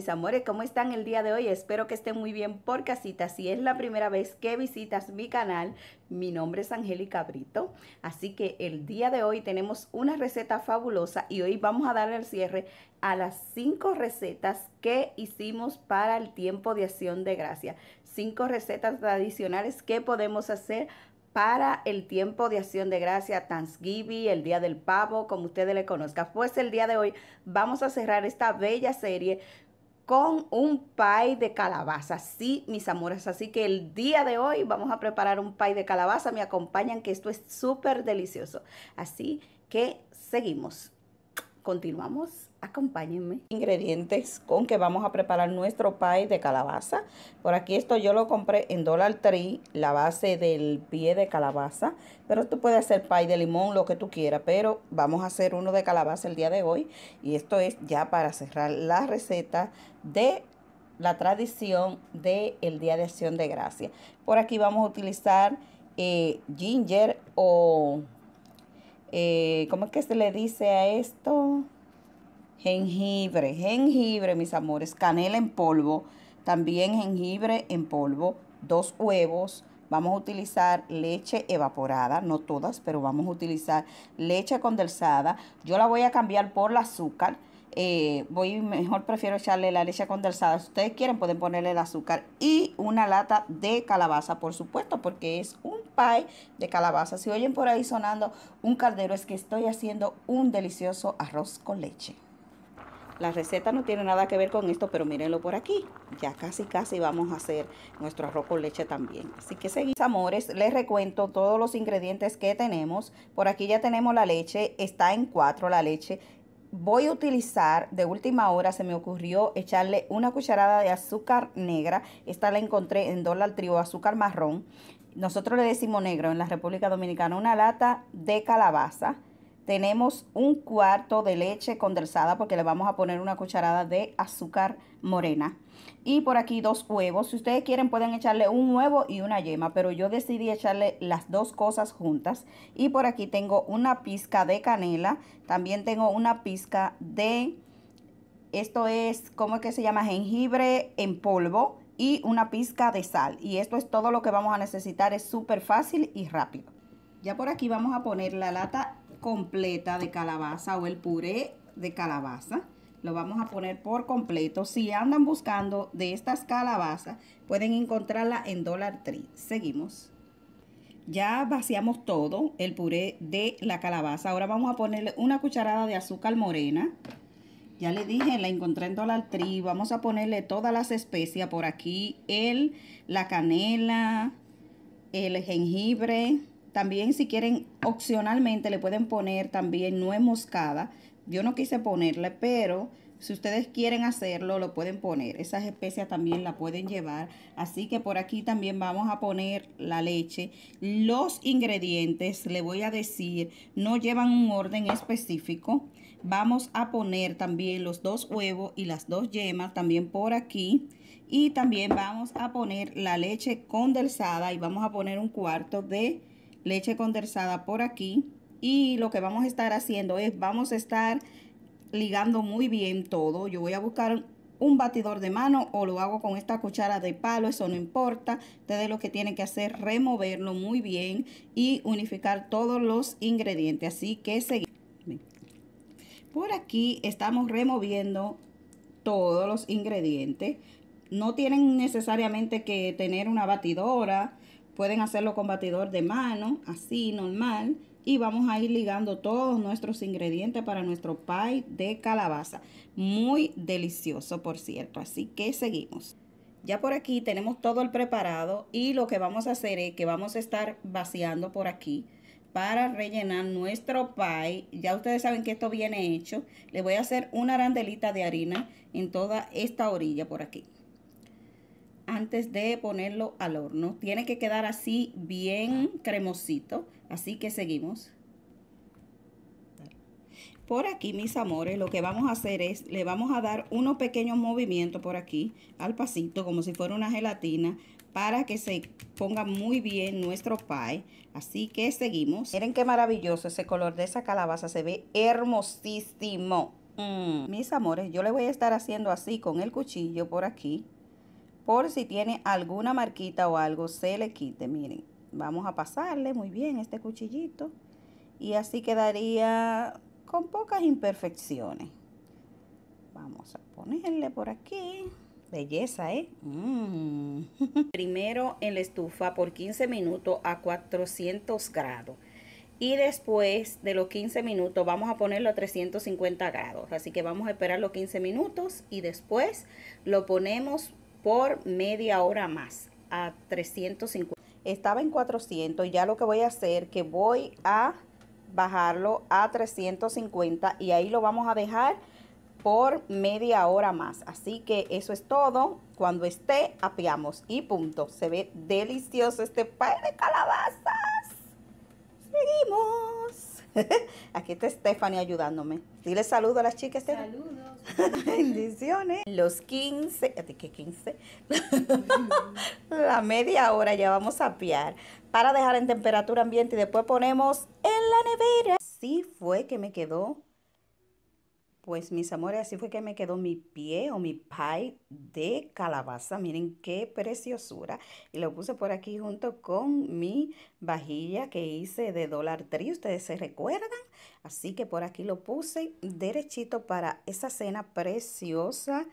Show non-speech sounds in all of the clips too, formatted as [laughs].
Mis amores, ¿cómo están el día de hoy? Espero que estén muy bien por casita. Si es la primera vez que visitas mi canal, mi nombre es Angélica Brito. Así que el día de hoy tenemos una receta fabulosa y hoy vamos a darle el cierre a las cinco recetas que hicimos para el tiempo de acción de gracia. Cinco recetas tradicionales que podemos hacer para el tiempo de acción de gracia, Thanksgiving, el día del pavo, como ustedes le conozcan. Pues el día de hoy vamos a cerrar esta bella serie con un pie de calabaza. Sí, mis amores, así que el día de hoy vamos a preparar un pie de calabaza. Me acompañan que esto es súper delicioso. Así que seguimos. Continuamos, acompáñenme. Ingredientes con que vamos a preparar nuestro pie de calabaza. Por aquí esto yo lo compré en Dollar Tree, la base del pie de calabaza. Pero tú puedes hacer pie de limón, lo que tú quieras. Pero vamos a hacer uno de calabaza el día de hoy. Y esto es ya para cerrar la receta de la tradición del el Día de Acción de Gracia. Por aquí vamos a utilizar eh, ginger o eh, ¿cómo es que se le dice a esto? Jengibre, jengibre, mis amores, canela en polvo, también jengibre en polvo, dos huevos, vamos a utilizar leche evaporada, no todas, pero vamos a utilizar leche condensada. Yo la voy a cambiar por la azúcar eh, voy mejor prefiero echarle la leche condensada. Si ustedes quieren pueden ponerle el azúcar y una lata de calabaza, por supuesto, porque es un pie de calabaza. Si oyen por ahí sonando un caldero es que estoy haciendo un delicioso arroz con leche. La receta no tiene nada que ver con esto, pero mírenlo por aquí. Ya casi casi vamos a hacer nuestro arroz con leche también. Así que seguimos, amores. Les recuento todos los ingredientes que tenemos. Por aquí ya tenemos la leche. Está en cuatro la leche voy a utilizar, de última hora se me ocurrió echarle una cucharada de azúcar negra. Esta la encontré en Dólar Trigo, azúcar marrón. Nosotros le decimos negro en la República Dominicana, una lata de calabaza tenemos un cuarto de leche condensada porque le vamos a poner una cucharada de azúcar morena. Y por aquí dos huevos. Si ustedes quieren pueden echarle un huevo y una yema, pero yo decidí echarle las dos cosas juntas. Y por aquí tengo una pizca de canela. También tengo una pizca de, esto es, ¿cómo es que se llama? Jengibre en polvo y una pizca de sal. Y esto es todo lo que vamos a necesitar. Es súper fácil y rápido. Ya por aquí vamos a poner la lata completa de calabaza o el puré de calabaza. Lo vamos a poner por completo. Si andan buscando de estas calabazas, pueden encontrarla en Dollar Tree. Seguimos. Ya vaciamos todo el puré de la calabaza. Ahora vamos a ponerle una cucharada de azúcar morena. Ya le dije, la encontré en Dollar Tree. Vamos a ponerle todas las especias por aquí. El, la canela, el jengibre, también si quieren opcionalmente le pueden poner también nuez moscada. Yo no quise ponerle, pero si ustedes quieren hacerlo, lo pueden poner. Esas especias también la pueden llevar. Así que por aquí también vamos a poner la leche. Los ingredientes, le voy a decir, no llevan un orden específico. Vamos a poner también los dos huevos y las dos yemas también por aquí. Y también vamos a poner la leche condensada y vamos a poner un cuarto de leche condensada por aquí. Y lo que vamos a estar haciendo es, vamos a estar ligando muy bien todo. Yo voy a buscar un batidor de mano o lo hago con esta cuchara de palo, eso no importa. Ustedes lo que tienen que hacer es removerlo muy bien y unificar todos los ingredientes. Así que seguimos. Por aquí estamos removiendo todos los ingredientes. No tienen necesariamente que tener una batidora Pueden hacerlo con batidor de mano, así normal. Y vamos a ir ligando todos nuestros ingredientes para nuestro pie de calabaza. Muy delicioso, por cierto. Así que seguimos. Ya por aquí tenemos todo el preparado y lo que vamos a hacer es que vamos a estar vaciando por aquí para rellenar nuestro pie. Ya ustedes saben que esto viene hecho. Le voy a hacer una arandelita de harina en toda esta orilla por aquí antes de ponerlo al horno. Tiene que quedar así bien cremosito, así que seguimos. Por aquí, mis amores, lo que vamos a hacer es, le vamos a dar unos pequeños movimientos por aquí, al pasito, como si fuera una gelatina, para que se ponga muy bien nuestro pie. Así que seguimos. Miren qué maravilloso ese color de esa calabaza, se ve hermosísimo. Mm. Mis amores, yo le voy a estar haciendo así con el cuchillo por aquí por si tiene alguna marquita o algo se le quite. Miren, vamos a pasarle muy bien este cuchillito y así quedaría con pocas imperfecciones. Vamos a ponerle por aquí. Belleza, ¿eh? Mm. [laughs] Primero en la estufa por 15 minutos a 400 grados. Y después de los 15 minutos vamos a ponerlo a 350 grados. Así que vamos a esperar los 15 minutos y después lo ponemos por media hora más a 350. Estaba en 400 ya lo que voy a hacer que voy a bajarlo a 350 y ahí lo vamos a dejar por media hora más. Así que eso es todo. Cuando esté, apiamos y punto. Se ve delicioso este par de calabazas. Seguimos. [laughs] Aquí está Stephanie ayudándome. Dile saludos a las chicas. Saludos. [laughs] Bendiciones. Los 15, ¿qué 15? [laughs] la media hora ya vamos a apiar para dejar en temperatura ambiente y después ponemos en la nevera. Sí fue que me quedó pues mis amores, así fue que me quedó mi pie o mi pie de calabaza. Miren qué preciosura. Y lo puse por aquí junto con mi vajilla que hice de dólar Tree. Ustedes se recuerdan. Así que por aquí lo puse derechito para esa cena preciosa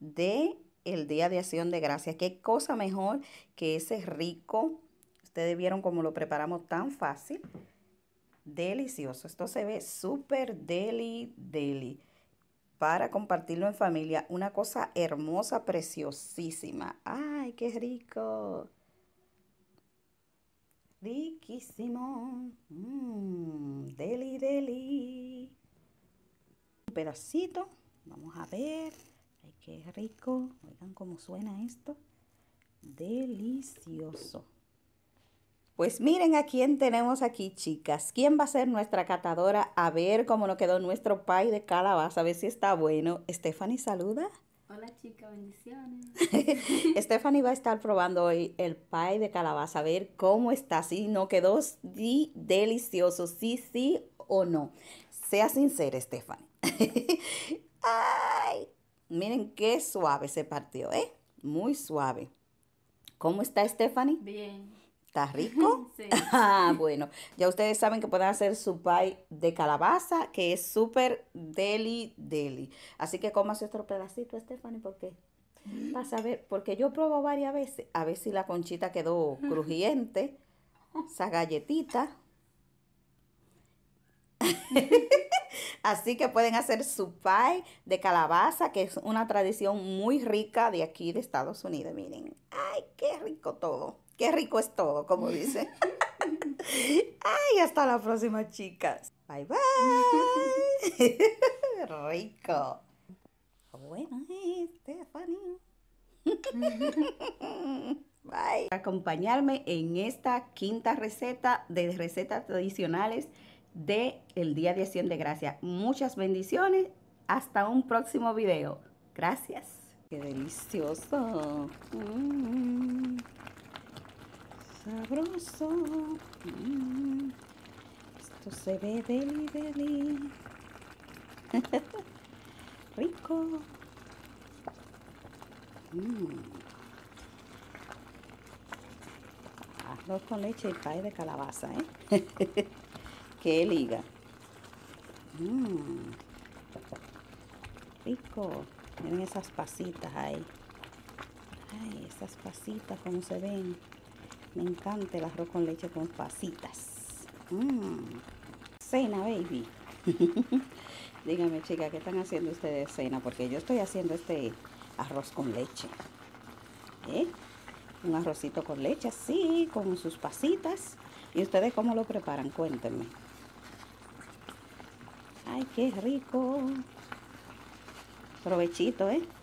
de el Día de Acción de Gracias. Qué cosa mejor que ese rico. Ustedes vieron cómo lo preparamos tan fácil. Delicioso. Esto se ve súper deli, deli para compartirlo en familia. Una cosa hermosa, preciosísima. ¡Ay, qué rico! Riquísimo. Mmm, deli, deli. Un pedacito. Vamos a ver. Ay, qué rico. Oigan cómo suena esto. Delicioso. Pues miren a quién tenemos aquí, chicas. ¿Quién va a ser nuestra catadora? A ver cómo nos quedó nuestro pie de calabaza, a ver si está bueno. Stephanie, saluda. Hola, chicas, bendiciones. [laughs] Stephanie va a estar probando hoy el pay de calabaza, a ver cómo está, si no quedó delicioso, sí, sí o no. Sea sincera, Stephanie. [laughs] ¡Ay! Miren qué suave se partió, ¿eh? Muy suave. ¿Cómo está Stephanie? Bien. ¿Está [laughs] rico? Sí. Ah, bueno, ya ustedes saben que pueden hacer su pie de calabaza, que es súper deli, deli. Así que cómase otro pedacito, Stephanie, porque a ver porque yo probo varias veces, a ver si la conchita quedó [laughs] crujiente, esa galletita. [laughs] Así que pueden hacer su pie de calabaza, que es una tradición muy rica de aquí de Estados Unidos. Miren, ay, qué rico todo. Qué rico es todo, como dice. [laughs] Ay, hasta la próxima, chicas. Bye, bye. [laughs] rico. Bueno, Stephanie. [laughs] Bye. Acompañarme en esta quinta receta de recetas tradicionales de el Día de Acción de Gracia. Muchas bendiciones. Hasta un próximo video. Gracias. Qué delicioso. Mm sabroso. Esto se ve deli deli. [laughs] Rico. Mm. Arroz con leche y pay de calabaza, ¿eh? [laughs] ¡Qué liga! Mm. Rico. Miren esas pasitas ahí. esas pasitas cómo se ven. Me encanta el arroz con leche con pasitas. Mm. Cena, baby. [laughs] Dígame, chica, ¿qué están haciendo ustedes cena? Porque yo estoy haciendo este arroz con leche. ¿Eh? Un arrocito con leche, así, con sus pasitas. ¿Y ustedes cómo lo preparan? Cuéntenme. ¡Ay, qué rico! Provechito, ¿eh?